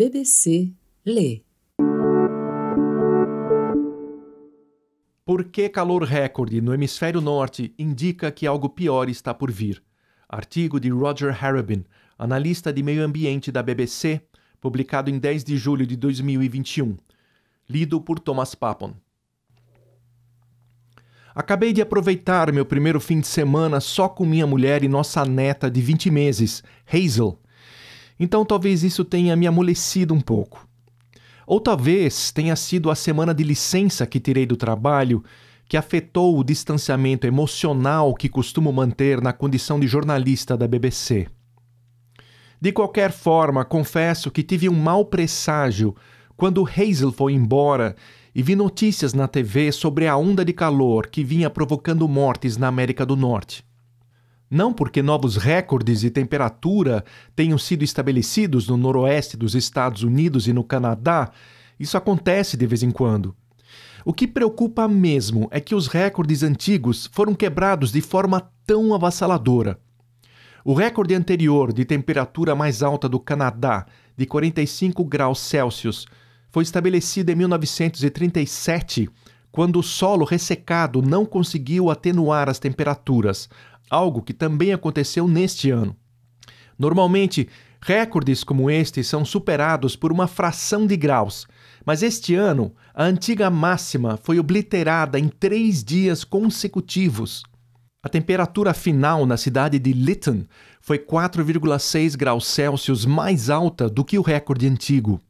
BBC lê. Por que calor recorde no hemisfério norte indica que algo pior está por vir? Artigo de Roger Harabin, analista de meio ambiente da BBC, publicado em 10 de julho de 2021. Lido por Thomas Papon. Acabei de aproveitar meu primeiro fim de semana só com minha mulher e nossa neta de 20 meses, Hazel. Então talvez isso tenha me amolecido um pouco. Ou talvez tenha sido a semana de licença que tirei do trabalho que afetou o distanciamento emocional que costumo manter na condição de jornalista da BBC. De qualquer forma, confesso que tive um mau presságio quando Hazel foi embora e vi notícias na TV sobre a onda de calor que vinha provocando mortes na América do Norte não porque novos recordes de temperatura tenham sido estabelecidos no noroeste dos Estados Unidos e no Canadá, isso acontece de vez em quando. O que preocupa mesmo é que os recordes antigos foram quebrados de forma tão avassaladora. O recorde anterior de temperatura mais alta do Canadá, de 45 graus Celsius, foi estabelecido em 1937, quando o solo ressecado não conseguiu atenuar as temperaturas, algo que também aconteceu neste ano. Normalmente, recordes como este são superados por uma fração de graus, mas este ano a antiga máxima foi obliterada em três dias consecutivos. A temperatura final na cidade de Lytton foi 4,6 graus Celsius mais alta do que o recorde antigo.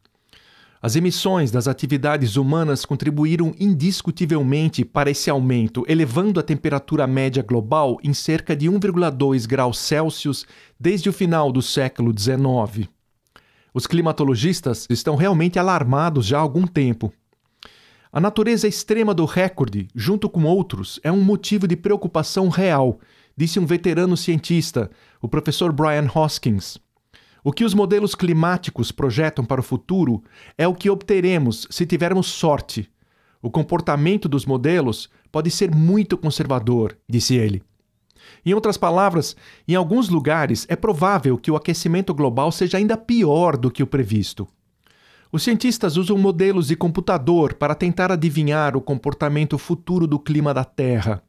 As emissões das atividades humanas contribuíram indiscutivelmente para esse aumento, elevando a temperatura média global em cerca de 1,2 graus Celsius desde o final do século XIX. Os climatologistas estão realmente alarmados já há algum tempo. A natureza extrema do recorde, junto com outros, é um motivo de preocupação real, disse um veterano cientista, o professor Brian Hoskins. O que os modelos climáticos projetam para o futuro é o que obteremos se tivermos sorte. O comportamento dos modelos pode ser muito conservador, disse ele. Em outras palavras, em alguns lugares é provável que o aquecimento global seja ainda pior do que o previsto. Os cientistas usam modelos de computador para tentar adivinhar o comportamento futuro do clima da Terra.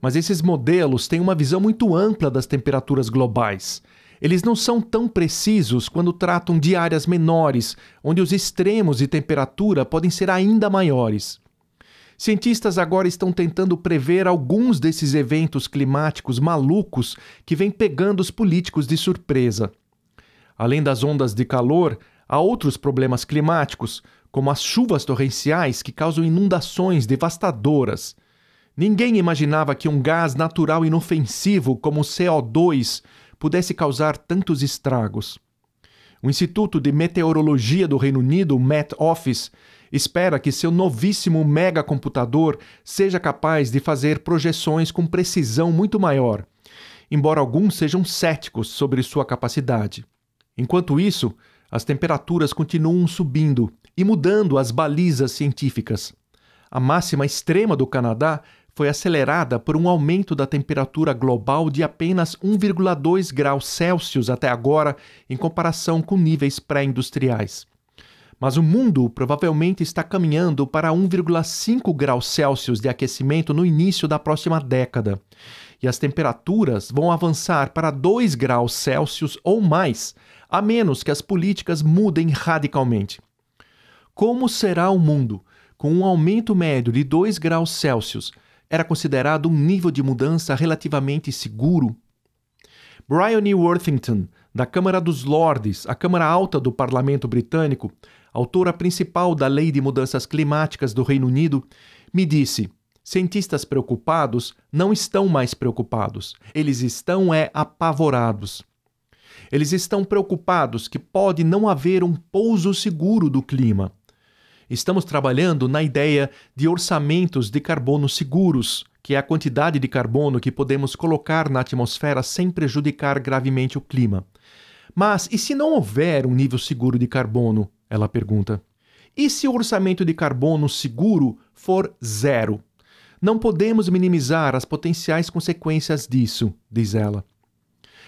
Mas esses modelos têm uma visão muito ampla das temperaturas globais eles não são tão precisos quando tratam de áreas menores, onde os extremos de temperatura podem ser ainda maiores. Cientistas agora estão tentando prever alguns desses eventos climáticos malucos que vêm pegando os políticos de surpresa. Além das ondas de calor, há outros problemas climáticos, como as chuvas torrenciais que causam inundações devastadoras. Ninguém imaginava que um gás natural inofensivo como o CO2 pudesse causar tantos estragos. O Instituto de Meteorologia do Reino Unido, o Met Office, espera que seu novíssimo megacomputador seja capaz de fazer projeções com precisão muito maior, embora alguns sejam céticos sobre sua capacidade. Enquanto isso, as temperaturas continuam subindo e mudando as balizas científicas. A máxima extrema do Canadá foi acelerada por um aumento da temperatura global de apenas 1,2 graus Celsius até agora, em comparação com níveis pré-industriais. Mas o mundo provavelmente está caminhando para 1,5 graus Celsius de aquecimento no início da próxima década. E as temperaturas vão avançar para 2 graus Celsius ou mais, a menos que as políticas mudem radicalmente. Como será o mundo com um aumento médio de 2 graus Celsius era considerado um nível de mudança relativamente seguro. Bryony Worthington, da Câmara dos Lordes, a Câmara Alta do Parlamento Britânico, autora principal da Lei de Mudanças Climáticas do Reino Unido, me disse: cientistas preocupados não estão mais preocupados, eles estão é apavorados. Eles estão preocupados que pode não haver um pouso seguro do clima. Estamos trabalhando na ideia de orçamentos de carbono seguros, que é a quantidade de carbono que podemos colocar na atmosfera sem prejudicar gravemente o clima. Mas e se não houver um nível seguro de carbono? Ela pergunta. E se o orçamento de carbono seguro for zero? Não podemos minimizar as potenciais consequências disso, diz ela.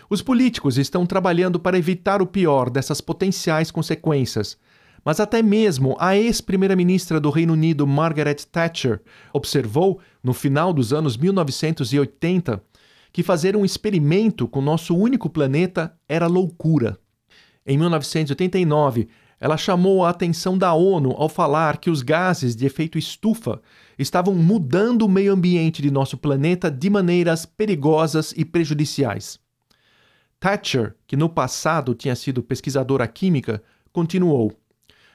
Os políticos estão trabalhando para evitar o pior dessas potenciais consequências, mas até mesmo a ex-primeira-ministra do Reino Unido, Margaret Thatcher, observou, no final dos anos 1980, que fazer um experimento com nosso único planeta era loucura. Em 1989, ela chamou a atenção da ONU ao falar que os gases de efeito estufa estavam mudando o meio ambiente de nosso planeta de maneiras perigosas e prejudiciais. Thatcher, que no passado tinha sido pesquisadora química, continuou: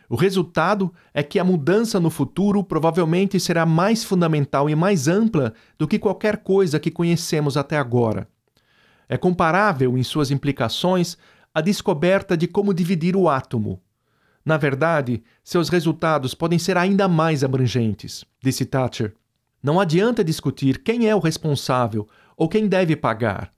o resultado é que a mudança no futuro provavelmente será mais fundamental e mais ampla do que qualquer coisa que conhecemos até agora. É comparável, em suas implicações, à descoberta de como dividir o átomo. Na verdade, seus resultados podem ser ainda mais abrangentes, disse Thatcher. Não adianta discutir quem é o responsável ou quem deve pagar.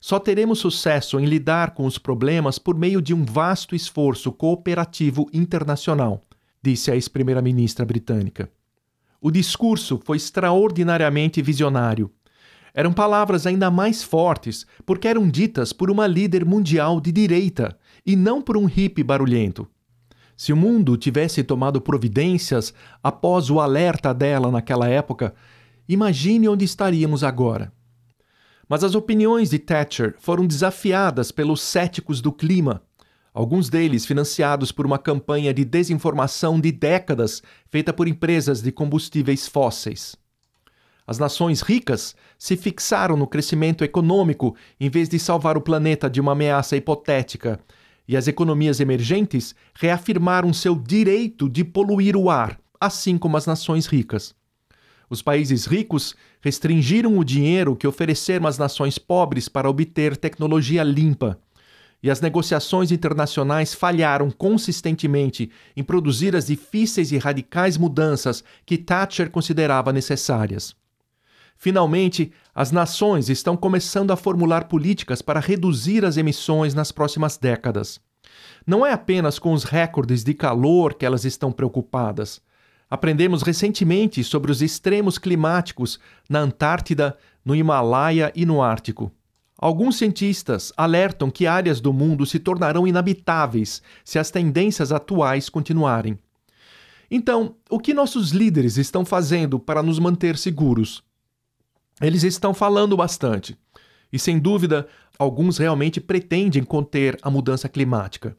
Só teremos sucesso em lidar com os problemas por meio de um vasto esforço cooperativo internacional, disse a ex-primeira-ministra britânica. O discurso foi extraordinariamente visionário. Eram palavras ainda mais fortes porque eram ditas por uma líder mundial de direita e não por um hippie barulhento. Se o mundo tivesse tomado providências após o alerta dela naquela época, imagine onde estaríamos agora. Mas as opiniões de Thatcher foram desafiadas pelos céticos do clima, alguns deles financiados por uma campanha de desinformação de décadas feita por empresas de combustíveis fósseis. As nações ricas se fixaram no crescimento econômico em vez de salvar o planeta de uma ameaça hipotética, e as economias emergentes reafirmaram seu direito de poluir o ar, assim como as nações ricas. Os países ricos restringiram o dinheiro que ofereceram às nações pobres para obter tecnologia limpa. E as negociações internacionais falharam consistentemente em produzir as difíceis e radicais mudanças que Thatcher considerava necessárias. Finalmente, as nações estão começando a formular políticas para reduzir as emissões nas próximas décadas. Não é apenas com os recordes de calor que elas estão preocupadas. Aprendemos recentemente sobre os extremos climáticos na Antártida, no Himalaia e no Ártico. Alguns cientistas alertam que áreas do mundo se tornarão inabitáveis se as tendências atuais continuarem. Então, o que nossos líderes estão fazendo para nos manter seguros? Eles estão falando bastante. E sem dúvida, alguns realmente pretendem conter a mudança climática.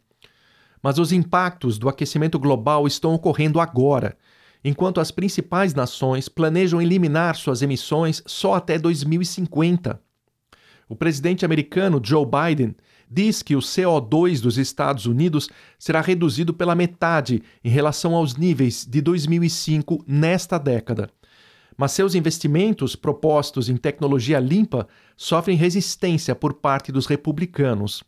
Mas os impactos do aquecimento global estão ocorrendo agora enquanto as principais nações planejam eliminar suas emissões só até 2050. O presidente americano Joe Biden diz que o CO2 dos Estados Unidos será reduzido pela metade em relação aos níveis de 2005 nesta década. Mas seus investimentos propostos em tecnologia limpa sofrem resistência por parte dos republicanos.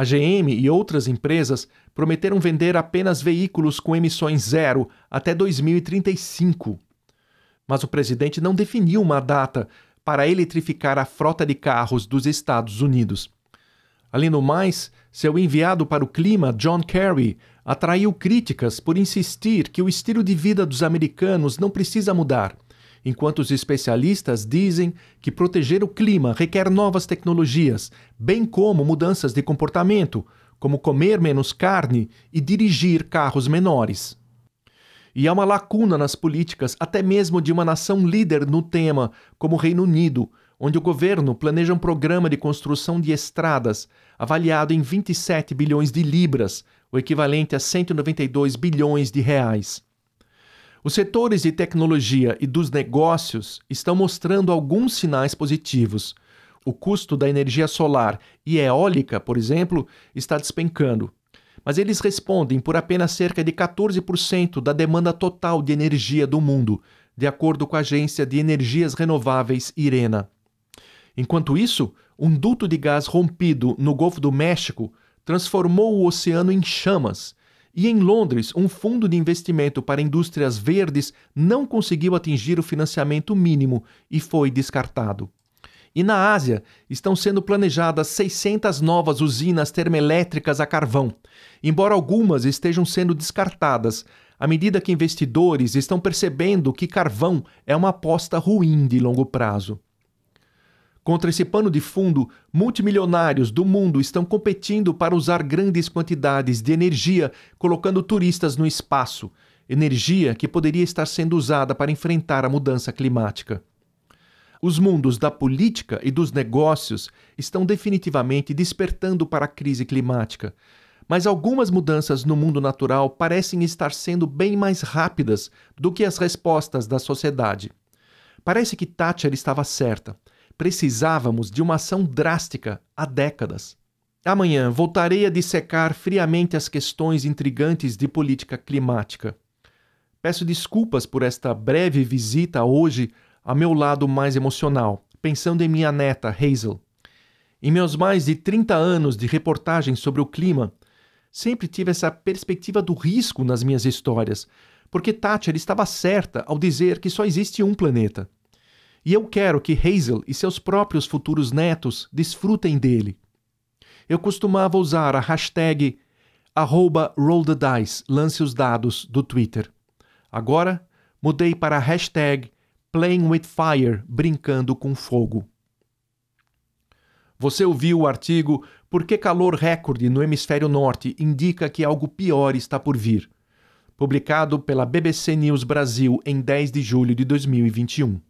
A GM e outras empresas prometeram vender apenas veículos com emissões zero até 2035. Mas o presidente não definiu uma data para eletrificar a frota de carros dos Estados Unidos. Além do mais, seu enviado para o clima, John Kerry, atraiu críticas por insistir que o estilo de vida dos americanos não precisa mudar enquanto os especialistas dizem que proteger o clima requer novas tecnologias, bem como mudanças de comportamento, como comer menos carne e dirigir carros menores. E há uma lacuna nas políticas, até mesmo de uma nação líder no tema, como o Reino Unido, onde o governo planeja um programa de construção de estradas avaliado em 27 bilhões de libras, o equivalente a 192 bilhões de reais. Os setores de tecnologia e dos negócios estão mostrando alguns sinais positivos. O custo da energia solar e eólica, por exemplo, está despencando. Mas eles respondem por apenas cerca de 14% da demanda total de energia do mundo, de acordo com a agência de energias renováveis IRENA. Enquanto isso, um duto de gás rompido no Golfo do México transformou o oceano em chamas e em Londres, um fundo de investimento para indústrias verdes não conseguiu atingir o financiamento mínimo e foi descartado. E na Ásia, estão sendo planejadas 600 novas usinas termoelétricas a carvão. Embora algumas estejam sendo descartadas, à medida que investidores estão percebendo que carvão é uma aposta ruim de longo prazo. Contra esse pano de fundo, multimilionários do mundo estão competindo para usar grandes quantidades de energia, colocando turistas no espaço. Energia que poderia estar sendo usada para enfrentar a mudança climática. Os mundos da política e dos negócios estão definitivamente despertando para a crise climática. Mas algumas mudanças no mundo natural parecem estar sendo bem mais rápidas do que as respostas da sociedade. Parece que Thatcher estava certa precisávamos de uma ação drástica há décadas. Amanhã voltarei a dissecar friamente as questões intrigantes de política climática. Peço desculpas por esta breve visita hoje a meu lado mais emocional, pensando em minha neta, Hazel. Em meus mais de 30 anos de reportagens sobre o clima, sempre tive essa perspectiva do risco nas minhas histórias, porque Thatcher estava certa ao dizer que só existe um planeta e eu quero que Hazel e seus próprios futuros netos desfrutem dele. Eu costumava usar a hashtag arroba roll the dice, lance os dados do Twitter. Agora mudei para a hashtag playing with fire, brincando com fogo. Você ouviu o artigo Por que calor recorde no hemisfério norte indica que algo pior está por vir, publicado pela BBC News Brasil em 10 de julho de 2021.